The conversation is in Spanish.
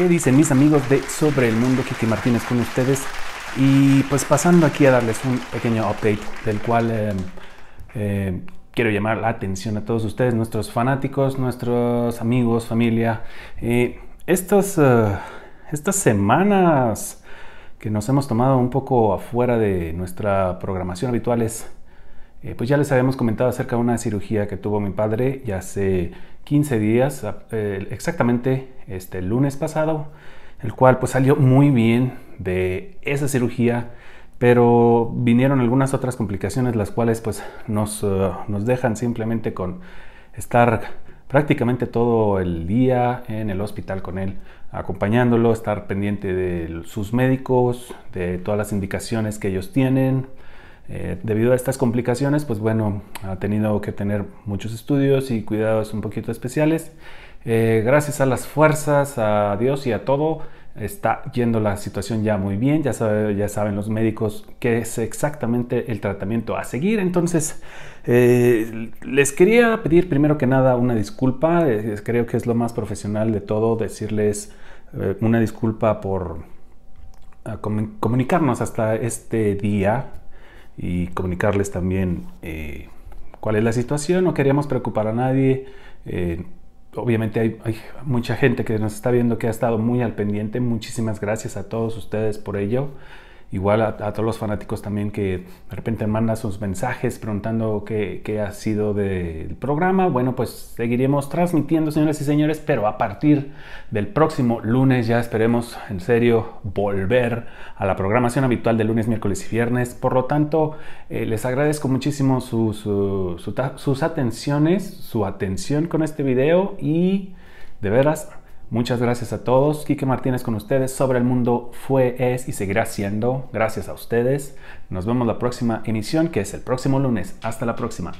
¿Qué dicen mis amigos de Sobre el Mundo? Kiki Martínez con ustedes. Y pues pasando aquí a darles un pequeño update del cual eh, eh, quiero llamar la atención a todos ustedes, nuestros fanáticos, nuestros amigos, familia. Eh, estas, estas semanas que nos hemos tomado un poco afuera de nuestra programación habituales, eh, pues ya les habíamos comentado acerca de una cirugía que tuvo mi padre ya hace 15 días, eh, exactamente este lunes pasado, el cual pues salió muy bien de esa cirugía, pero vinieron algunas otras complicaciones las cuales pues nos, eh, nos dejan simplemente con estar prácticamente todo el día en el hospital con él, acompañándolo, estar pendiente de sus médicos, de todas las indicaciones que ellos tienen, eh, debido a estas complicaciones, pues bueno, ha tenido que tener muchos estudios y cuidados un poquito especiales. Eh, gracias a las fuerzas, a Dios y a todo, está yendo la situación ya muy bien. Ya, sabe, ya saben los médicos qué es exactamente el tratamiento a seguir. Entonces, eh, les quería pedir primero que nada una disculpa. creo que es lo más profesional de todo decirles una disculpa por ah, comunicarnos hasta este día y comunicarles también eh, cuál es la situación. No queríamos preocupar a nadie. Eh, obviamente hay, mucha gente que nos está viendo que ha estado muy al pendiente. Muchísimas gracias a todos ustedes por ello. Igual a, todos los fanáticos también que de repente mandan sus mensajes preguntando qué, ha sido del programa. Bueno, pues seguiremos transmitiendo, señoras y señores, pero a partir del próximo lunes ya esperemos en serio volver a la programación habitual de lunes, miércoles y viernes. Por lo tanto, eh, les agradezco muchísimo sus atenciones, su atención con este video y de veras Muchas gracias a todos. Quique Martínez con ustedes sobre el mundo fue, es y seguirá siendo. Gracias a ustedes. Nos vemos la próxima emisión que es el próximo lunes. Hasta la próxima.